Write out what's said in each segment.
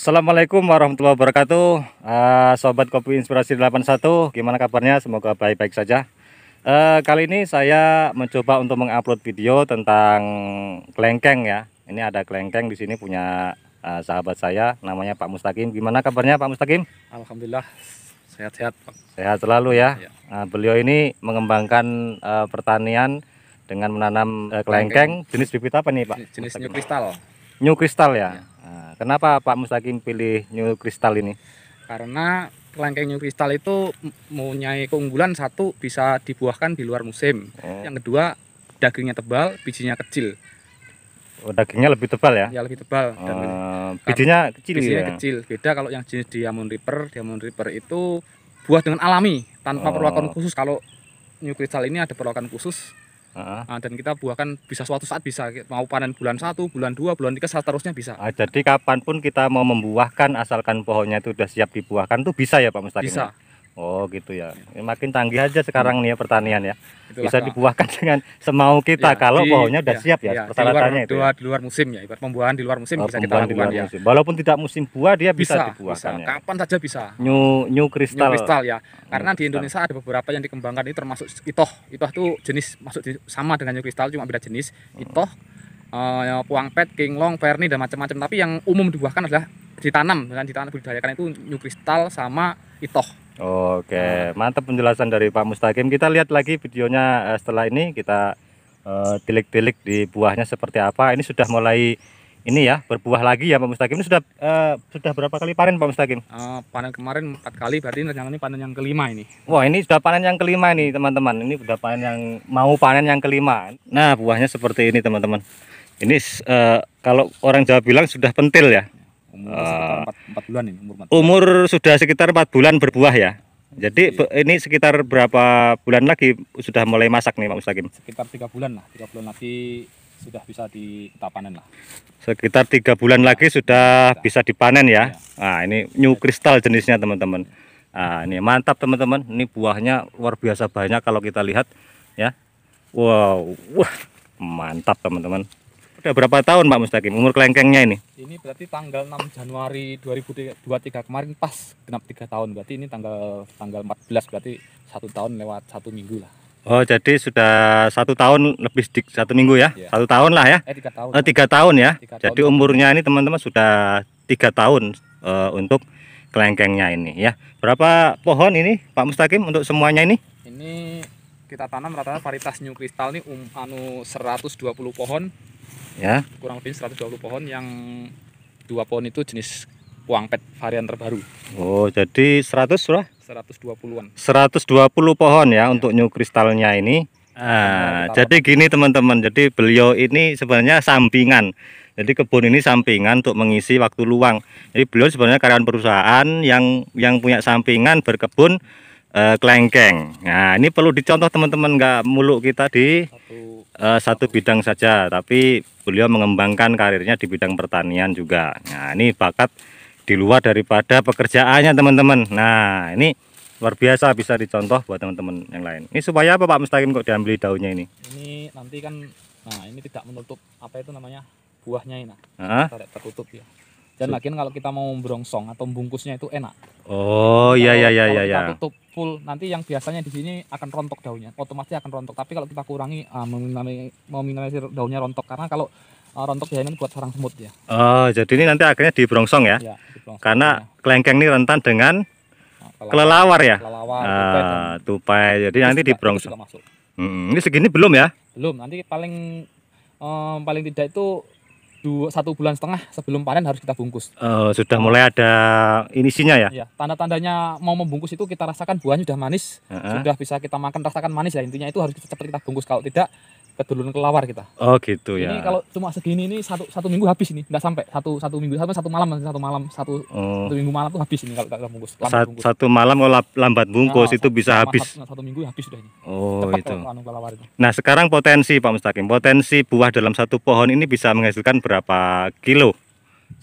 Assalamualaikum warahmatullahi wabarakatuh uh, Sobat Kopi Inspirasi 81 Gimana kabarnya? Semoga baik-baik saja uh, Kali ini saya mencoba untuk mengupload video tentang kelengkeng ya Ini ada kelengkeng di sini punya uh, sahabat saya Namanya Pak Mustaqim. Gimana kabarnya Pak Mustaqim? Alhamdulillah sehat-sehat Pak Sehat selalu ya, ya. Uh, Beliau ini mengembangkan uh, pertanian dengan menanam uh, kelengkeng. Jenis bibit apa nih Pak? Jenis Mustaqim. new Crystal. New Crystal ya? ya Kenapa Pak Mustaqim pilih New Crystal ini? Karena kelengkeng New Crystal itu mempunyai keunggulan satu bisa dibuahkan di luar musim. Oh. Yang kedua dagingnya tebal, bijinya kecil. Oh, dagingnya lebih tebal ya? Ya lebih tebal. Dan hmm, kecil bijinya ya? kecil. Beda kalau yang jenis Diamond Ripper. Diamond Ripper itu buah dengan alami tanpa oh. perlakuan khusus. Kalau New Crystal ini ada perlakuan khusus Uh dan kita buahkan bisa suatu saat bisa mau panen bulan satu, bulan dua, bulan tiga seterusnya bisa. Uh, jadi kapanpun kita mau membuahkan asalkan pohonnya itu sudah siap dibuahkan tuh bisa ya Pak Mustaqim? Bisa. Oh gitu ya. ya makin tanggih aja sekarang hmm. nih ya pertanian ya. Itulah, Bisa dibuahkan dengan semau kita ya, kalau pohonnya udah ya, siap ya, ya persyaratannya itu. Ya. luar musim ya, ibarat pembuahan di luar musim oh, bisa kita lakukan di luar ya. Musim. Walaupun tidak musim buah dia bisa, bisa dibuahkan. Bisa. Ya. Kapan saja bisa. New new Crystal. New crystal ya. Karena di Indonesia ada beberapa yang dikembangkan ini termasuk itoh. Itoh itu jenis masuk sama dengan new Crystal cuma beda jenis. Hmm. Itoh uh, puang pet, kinglong, Ferni, dan macam-macam. Tapi yang umum dibuahkan adalah ditanam dengan ditanam budidayakan itu new Crystal sama itoh. Oke, nah. mantap penjelasan dari Pak Mustaqim. Kita lihat lagi videonya eh, setelah ini kita eh, tilik-tilik uh, di buahnya seperti apa. Ini sudah mulai ini ya berbuah lagi ya Pak Mustaqim. Ini sudah uh, sudah berapa kali panen Pak Mustaqim? Uh, panen kemarin empat kali, berarti ini ini panen yang kelima ini. Wah ini sudah panen yang kelima ini teman-teman. Ini sudah panen yang mau panen yang kelima. Nah buahnya seperti ini teman-teman. Ini uh, kalau orang Jawa bilang sudah pentil ya. Umur uh, sekitar 4, eh, 4 bulan ini, umur 4 bulan. Umur sudah sekitar empat bulan berbuah ya. Jadi iya. ini sekitar berapa bulan lagi sudah mulai masak nih Pak Mustaqim? Sekitar tiga bulan lah, tiga bulan lagi sudah bisa panen lah. Sekitar tiga bulan lagi sudah nah, bisa dipanen ya. Iya. Nah ini new crystal jenisnya teman-teman. Nah ini mantap teman-teman. Ini buahnya luar biasa banyak kalau kita lihat ya. Wow, wah mantap teman-teman. Udah berapa tahun Pak Mustaqim umur kelengkengnya ini? Ini berarti tanggal 6 Januari 2023 kemarin pas genap 3 tahun. Berarti ini tanggal tanggal 14 berarti satu tahun lewat satu minggu lah. Oh jadi sudah satu tahun lebih di satu minggu ya? ya. Satu tahun lah ya? Eh tiga tahun. Eh, tiga tahun ya. Tiga jadi umurnya ini teman-teman sudah tiga tahun uh, untuk kelengkengnya ini ya. Berapa pohon ini Pak Mustaqim untuk semuanya ini? Ini kita tanam rata-rata varietas new kristal ini um, anu 120 pohon ya kurang lebih 120 pohon yang dua pohon itu jenis puangpet varian terbaru oh jadi 100 lah? 120-an 120 pohon ya, ya. untuk new kristalnya ini nah, ah, jadi gini teman-teman, jadi beliau ini sebenarnya sampingan. Jadi kebun ini sampingan untuk mengisi waktu luang. Jadi beliau sebenarnya karyawan perusahaan yang yang punya sampingan berkebun uh, kelengkeng. Nah, ini perlu dicontoh teman-teman nggak muluk kita di satu, uh, satu bidang saja, tapi beliau mengembangkan karirnya di bidang pertanian juga. Nah, ini bakat di luar daripada pekerjaannya teman-teman. Nah, ini luar biasa bisa dicontoh buat teman-teman yang lain. Ini supaya apa Pak Mustaqim kok diambil daunnya ini? Ini nanti kan nah ini tidak menutup apa itu namanya buahnya ini. Nah. tidak tertutup ya. Dan so. kalau kita mau berongsong atau bungkusnya itu enak. Oh iya iya iya iya, iya. Tutup full nanti yang biasanya di sini akan rontok daunnya otomatis akan rontok tapi kalau kita kurangi uh, meminimalisir daunnya rontok karena kalau uh, rontok sini kan buat sarang semut ya oh jadi ini nanti akhirnya brongsong ya, ya karena ya. kelengkeng ini rentan dengan nah, kelelawar, kelelawar ya kelelawar, uh, tupai, kan. tupai. jadi nanti dibrongsong hmm, ini segini belum ya belum nanti paling um, paling tidak itu dua, satu bulan setengah sebelum panen harus kita bungkus. Uh, sudah mulai ada inisinya ya? ya tanda-tandanya mau membungkus itu kita rasakan buahnya sudah manis, uh -huh. sudah bisa kita makan rasakan manis ya intinya itu harus kita cepat kita bungkus kalau tidak kedulun kelawar kita. Oh gitu ini ya. Ini kalau cuma segini ini satu satu minggu habis ini, nggak sampai satu satu minggu sampai satu malam satu malam satu, oh. satu minggu malam tuh habis ini kalau kita bungkus. bungkus. Satu malam kalau lambat bungkus nah, itu satu, bisa habis. Satu, satu minggu habis sudah ini. Oh itu. Kalau, anu itu. Nah sekarang potensi Pak Mustaqim, potensi buah dalam satu pohon ini bisa menghasilkan berapa kilo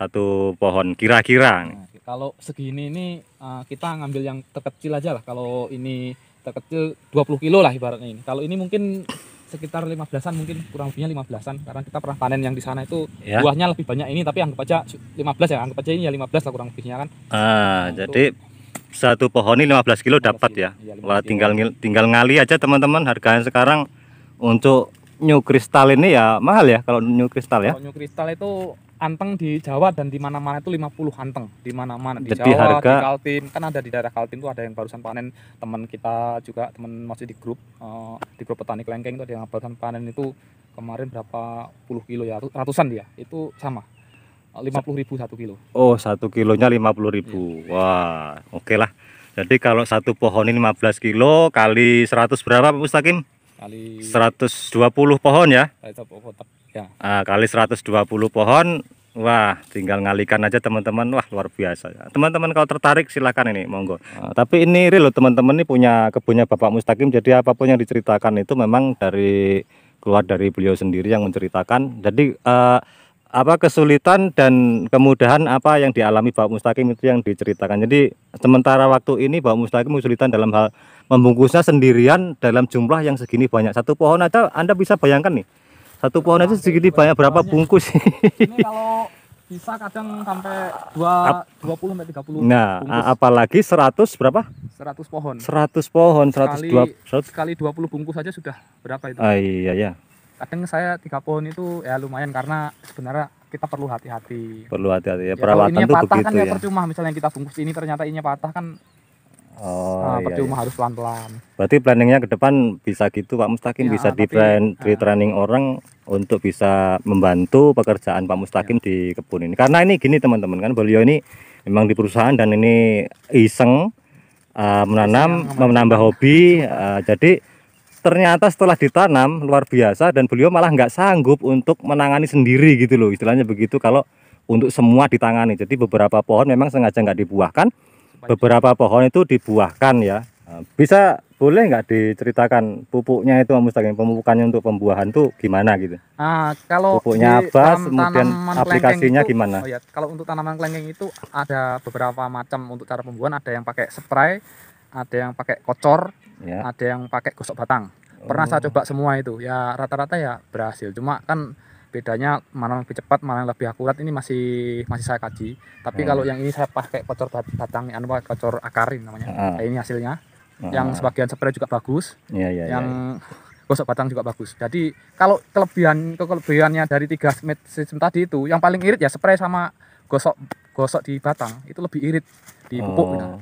satu pohon kira-kira? Nah, kalau segini ini eh, kita ngambil yang terkecil aja lah. Kalau ini terkecil 20 kilo lah ibaratnya ini. Kalau ini mungkin sekitar 15-an mungkin kurang lebihnya 15-an karena kita pernah panen yang di sana itu ya. buahnya lebih banyak ini tapi anggap aja 15 ya anggap aja ini ya 15 lah kurang lebihnya kan. Ah, nah, jadi untuk, satu pohon ini 15 kilo dapat kilo. ya. Iya, Wah, tinggal tinggal ngali aja teman-teman harganya sekarang untuk new crystal ini ya mahal ya kalau new crystal ya? Kalau new crystal itu anteng di Jawa dan di mana-mana itu 50 anteng di mana-mana di Jadi Jawa, harga... di Kaltim kan ada di daerah Kaltim tuh ada yang barusan panen teman kita juga teman masih di grup uh, di grup petani kelengkeng itu ada yang barusan panen itu kemarin berapa puluh kilo ya ratusan dia itu sama lima puluh ribu satu kilo. Oh satu kilonya lima puluh ribu. Iya. Wah oke okay lah. Jadi kalau satu pohon ini 15 kilo kali 100 berapa Pak Mustakim? kali 120 pohon ya. ya. Ah, kali 120 pohon. Wah, tinggal ngalikan aja teman-teman. Wah, luar biasa Teman-teman kalau tertarik silahkan ini, monggo. Nah, tapi ini real teman-teman ini punya kebunnya Bapak Mustaqim. Jadi apapun yang diceritakan itu memang dari keluar dari beliau sendiri yang menceritakan. Jadi eh, apa kesulitan dan kemudahan apa yang dialami Bapak Mustaqim itu yang diceritakan. Jadi sementara waktu ini Bapak Mustaqim kesulitan dalam hal membungkusnya sendirian dalam jumlah yang segini banyak. Satu pohon aja Anda bisa bayangkan nih. Satu pohon aja segini banyak berapa bungkus. Ini kalau bisa kadang sampai 2 20 sampai 30. Nah, bungkus. apalagi 100 berapa? 100 pohon. 100 pohon, 120 sekali, 100 sekali 20 bungkus saja sudah berapa itu? Ah, iya ya kadang saya tiga pohon itu ya lumayan karena sebenarnya kita perlu hati-hati. Perlu hati-hati ya, ya perawatan ya, tuh patah kan begitu kan ya. ya. misalnya kita bungkus ini ternyata ini patah kan Oh, nah, iya, percuma iya. harus pelan-pelan. Berarti planningnya ke depan bisa gitu Pak Mustakim ya, bisa di plan uh, ah. training orang untuk bisa membantu pekerjaan Pak Mustakim ya. di kebun ini. Karena ini gini teman-teman kan beliau ini memang di perusahaan dan ini iseng uh, menanam menambah hobi uh, jadi ternyata setelah ditanam luar biasa dan beliau malah nggak sanggup untuk menangani sendiri gitu loh istilahnya begitu kalau untuk semua ditangani jadi beberapa pohon memang sengaja nggak dibuahkan beberapa pohon itu dibuahkan ya nah, bisa boleh nggak diceritakan pupuknya itu mustahil pemupukannya untuk pembuahan tuh gimana gitu ah kalau pupuknya apa kemudian aplikasinya itu, gimana oh ya, kalau untuk tanaman kelengkeng itu ada beberapa macam untuk cara pembuahan ada yang pakai spray ada yang pakai kocor ya. ada yang pakai gosok batang. Pernah oh. saya coba semua itu, ya rata-rata ya berhasil. Cuma kan bedanya mana lebih cepat, mana yang lebih akurat ini masih masih saya kaji. Tapi oh. kalau yang ini saya pakai kocor batang, anu kocor akarin namanya. Uh nah, ini hasilnya. Uh Yang sebagian spray juga bagus. Yeah, yeah, yang yeah iya. gosok batang juga bagus. Jadi kalau kelebihan kelebihannya dari tiga sistem tadi itu, yang paling irit ya spray sama gosok gosok di batang itu lebih irit di pupuk. Oh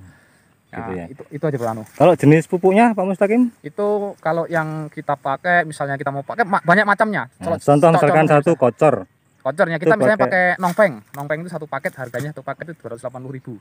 gitu nah, ya. Itu, itu aja Pak Anu. Kalau jenis pupuknya Pak Mustaqim? Itu kalau yang kita pakai misalnya kita mau pakai banyak macamnya. Nah, contoh misalkan satu kocor. Kocornya kita misalnya pakai, pakai nongpeng. Nongpeng itu satu paket harganya satu paket itu ribu.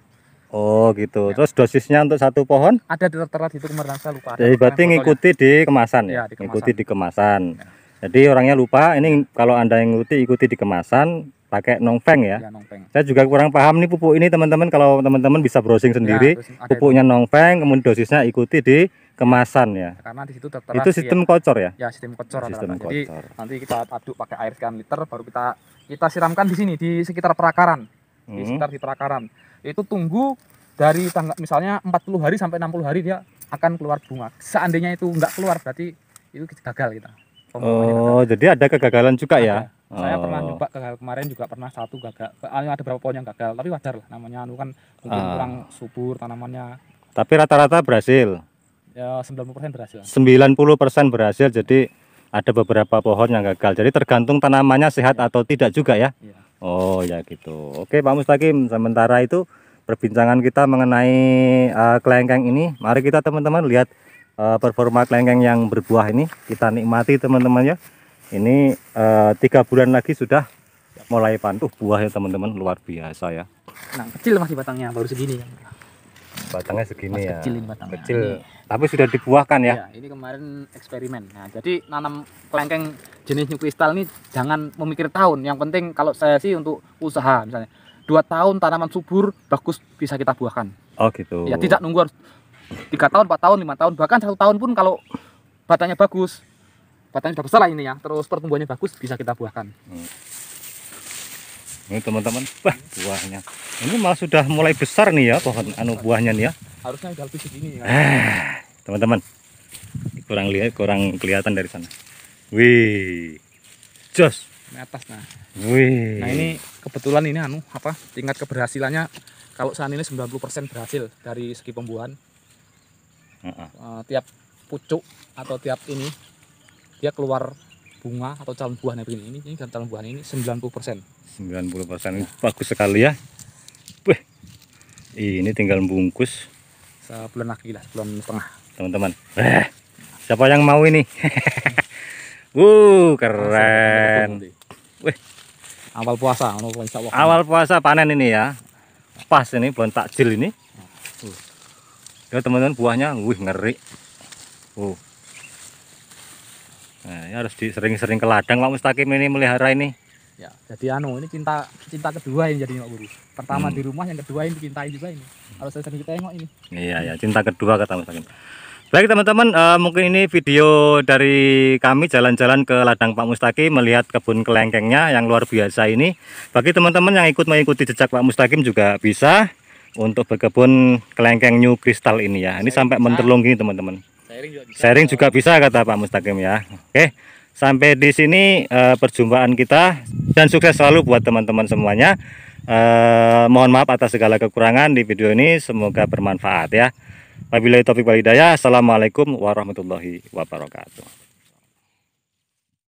Oh gitu. Ya. Terus dosisnya untuk satu pohon? Ada di tertera di itu kemarin saya lupa. Jadi berarti ngikuti di kemasan ya. ya di kemasan. Ngikuti di kemasan. Ya. Jadi orangnya lupa ini kalau Anda yang ngikuti ikuti di kemasan pakai nongfeng ya. ya nongfeng. Saya juga kurang paham nih pupuk ini teman-teman kalau teman-teman bisa browsing iya, sendiri ya, pupuknya nongfeng kemudian dosisnya ikuti di kemasan ya. ya karena di situ tertera Itu sistem ya. kocor ya? Ya, sistem kocor sistem rata Jadi nanti kita aduk pakai air sekian liter baru kita kita siramkan di sini di sekitar perakaran. Hmm. Di sekitar di perakaran. Itu tunggu dari tanggal misalnya 40 hari sampai 60 hari dia akan keluar bunga. Seandainya itu enggak keluar berarti itu gagal kita. Oh, jadi ada kegagalan juga ya? ada. ya? Saya oh. pernah coba gagal kemarin juga pernah satu gagal. Ah, ada beberapa pohon yang gagal, tapi wajar lah namanya anu kan mungkin ah. kurang subur tanamannya. Tapi rata-rata berhasil. Ya, 90% berhasil. 90% berhasil. Jadi ada beberapa pohon yang gagal. Jadi tergantung tanamannya sehat ya. atau tidak juga ya. ya. Oh, ya gitu. Oke, Pak Mustaqim, sementara itu perbincangan kita mengenai uh, kelengkeng ini. Mari kita teman-teman lihat uh, performa kelengkeng yang berbuah ini kita nikmati teman-teman ya ini eh, tiga bulan lagi sudah mulai pantuh buah ya teman-teman luar biasa ya nah kecil masih batangnya baru segini ya. batangnya segini Mas ya kecil batangnya kecil ini. tapi sudah dibuahkan ya. ya ini kemarin eksperimen nah jadi nanam kelengkeng jenis kristal ini jangan memikir tahun yang penting kalau saya sih untuk usaha misalnya dua tahun tanaman subur bagus bisa kita buahkan oh gitu ya tidak nunggu harus tiga tahun empat tahun lima tahun bahkan satu tahun pun kalau batangnya bagus batangnya sudah besar lah ini ya terus pertumbuhannya bagus bisa kita buahkan hmm. ini teman-teman wah buahnya ini malah sudah mulai besar nih ya pohon anu buahnya nih ya harusnya udah lebih segini ya eh, teman-teman kurang lihat kurang kelihatan dari sana wih jos ini atas nah wih nah ini kebetulan ini anu apa tingkat keberhasilannya kalau saat ini 90% berhasil dari segi pembuahan uh-uh. tiap pucuk atau tiap ini dia keluar bunga atau calon buahnya begini ini ini calon buahnya ini 90 persen 90 persen ya. bagus sekali ya Wih, ini tinggal bungkus sebulan lagi lah sebulan setengah teman-teman eh, siapa yang mau ini Wuh, keren Wih. awal puasa awal puasa panen ini ya pas ini bulan takjil ini ya teman-teman buahnya wih ngeri uh. nah ini harus sering-sering ke ladang Pak Mustaqim ini melihara ini ya jadi anu ini cinta cinta kedua yang jadi Pak Guru pertama hmm. di rumah yang kedua ini dicintai juga ini harus sering kita tengok ini iya ya cinta kedua kata Mustaqim. Baik teman-teman, uh, mungkin ini video dari kami jalan-jalan ke ladang Pak Mustaqim melihat kebun kelengkengnya yang luar biasa ini. Bagi teman-teman yang ikut mengikuti jejak Pak Mustaqim juga bisa untuk berkebun kelengkeng new Crystal ini ya. Ini sampai menterlung gini gitu, teman-teman. Sharing, juga bisa, kata Pak Mustaqim ya. Oke, sampai di sini uh, perjumpaan kita dan sukses selalu buat teman-teman semuanya. Uh, mohon maaf atas segala kekurangan di video ini. Semoga bermanfaat ya. Wabillahi taufiq walhidayah. Assalamualaikum warahmatullahi wabarakatuh.